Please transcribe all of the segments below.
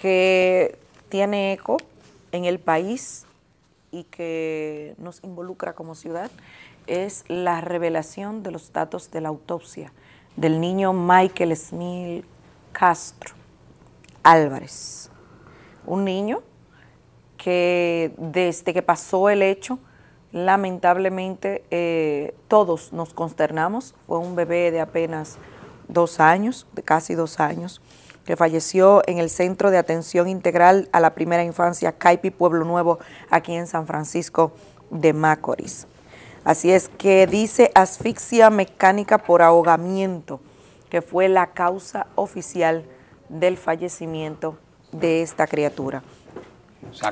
que tiene eco en el país y que nos involucra como ciudad es la revelación de los datos de la autopsia del niño Michael Smith Castro Álvarez, un niño que desde que pasó el hecho, lamentablemente eh, todos nos consternamos, fue un bebé de apenas dos años, de casi dos años, que falleció en el Centro de Atención Integral a la Primera Infancia Caipi Pueblo Nuevo, aquí en San Francisco de Macorís. Así es que dice asfixia mecánica por ahogamiento, que fue la causa oficial del fallecimiento de esta criatura.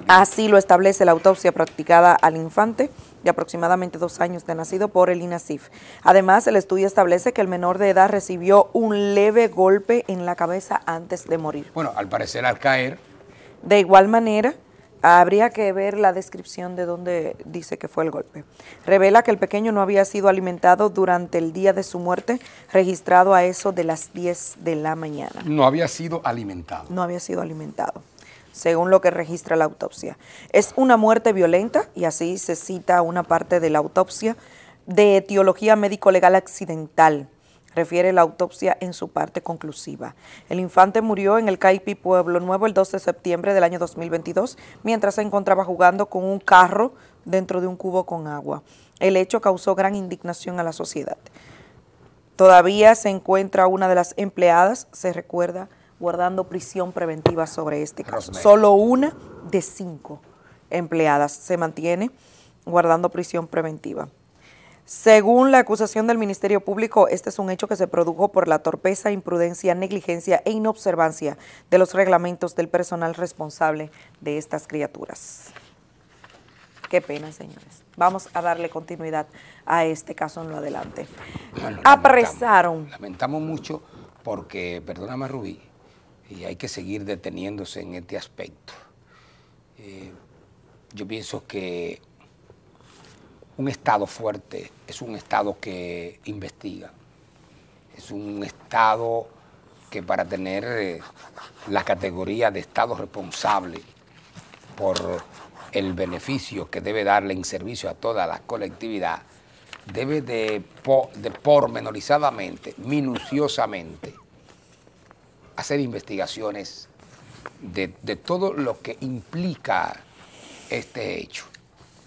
Así lo establece la autopsia practicada al infante de aproximadamente dos años de nacido por el INASIF. Además, el estudio establece que el menor de edad recibió un leve golpe en la cabeza antes de morir. Bueno, al parecer al caer. De igual manera, habría que ver la descripción de dónde dice que fue el golpe. Revela que el pequeño no había sido alimentado durante el día de su muerte, registrado a eso de las 10 de la mañana. No había sido alimentado. No había sido alimentado según lo que registra la autopsia. Es una muerte violenta, y así se cita una parte de la autopsia, de etiología médico-legal accidental, refiere la autopsia en su parte conclusiva. El infante murió en el Caipi Pueblo Nuevo el 2 de septiembre del año 2022, mientras se encontraba jugando con un carro dentro de un cubo con agua. El hecho causó gran indignación a la sociedad. Todavía se encuentra una de las empleadas, se recuerda, guardando prisión preventiva sobre este caso. Solo una de cinco empleadas se mantiene guardando prisión preventiva. Según la acusación del Ministerio Público, este es un hecho que se produjo por la torpeza, imprudencia, negligencia e inobservancia de los reglamentos del personal responsable de estas criaturas. Qué pena, señores. Vamos a darle continuidad a este caso en lo adelante. Apresaron. Lamentamos, lamentamos mucho porque, perdóname Rubí, y hay que seguir deteniéndose en este aspecto. Eh, yo pienso que un Estado fuerte es un Estado que investiga, es un Estado que para tener eh, la categoría de Estado responsable por el beneficio que debe darle en servicio a toda la colectividad, debe de, de pormenorizadamente, minuciosamente, hacer investigaciones de, todo lo que implica este hecho,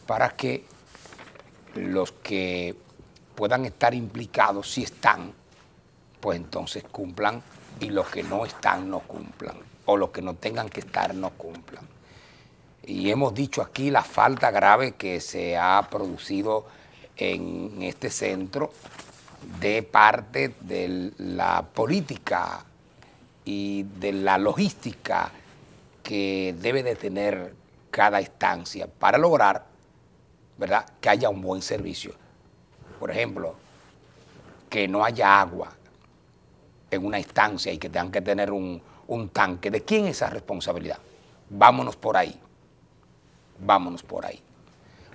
para que los que puedan estar implicados, si están, pues entonces cumplan y los que no están no cumplan, o los que no tengan que estar no cumplan. Y hemos dicho aquí la falta grave que se ha producido en este centro de parte de la política y de la logística que debe de tener cada estancia para lograr ¿verdad? que haya un buen servicio. Por ejemplo, que no haya agua en una instancia y que tengan que tener un, tanque. ¿De quién es esa responsabilidad? Vámonos por ahí. Vámonos por ahí.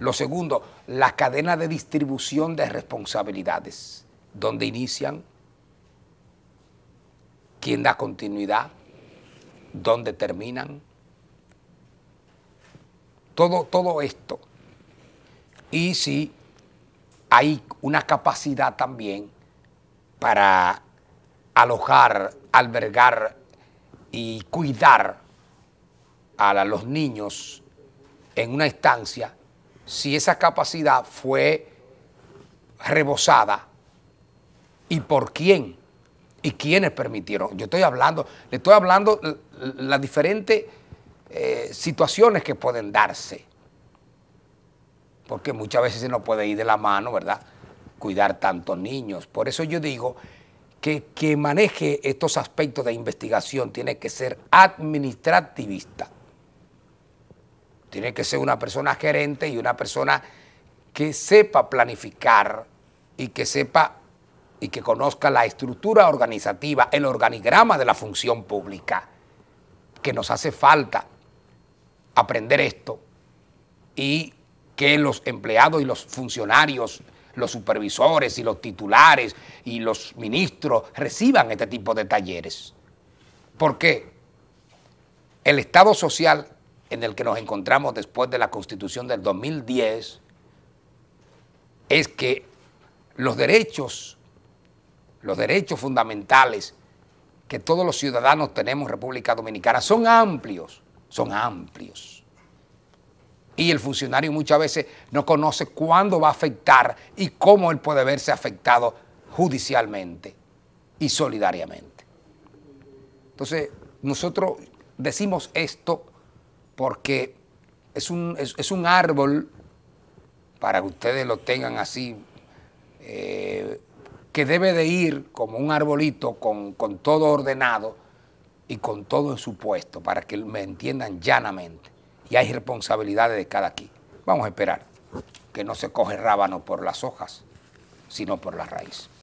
Lo segundo, la cadena de distribución de responsabilidades. donde inician? ¿Quién da continuidad? ¿Dónde terminan? Todo, todo esto. Y si hay una capacidad también para alojar, albergar y cuidar a los niños en una estancia, si esa capacidad fue rebosada y por quién y quiénes permitieron. Yo estoy hablando, le estoy hablando las diferentes eh, situaciones que pueden darse. Porque muchas veces se nos puede ir de la mano, ¿verdad? Cuidar tantos niños. Por eso yo digo que que maneje estos aspectos de investigación tiene que ser administrativista. Tiene que ser una persona gerente y una persona que sepa planificar y que sepa y que conozca la estructura organizativa, el organigrama de la función pública, que nos hace falta aprender esto y que los empleados y los funcionarios, los supervisores y los titulares y los ministros reciban este tipo de talleres. Porque el Estado social en el que nos encontramos después de la Constitución del 2010 es que los derechos los derechos fundamentales que todos los ciudadanos tenemos en República Dominicana son amplios, son amplios. Y el funcionario muchas veces no conoce cuándo va a afectar y cómo él puede verse afectado judicialmente y solidariamente. Entonces, nosotros decimos esto porque es un, árbol, para que ustedes lo tengan así, eh, que debe de ir como un arbolito con, con todo ordenado y con todo en su puesto para que me entiendan llanamente. Y hay responsabilidades de cada aquí Vamos a esperar que no se coge rábano por las hojas, sino por la raíz.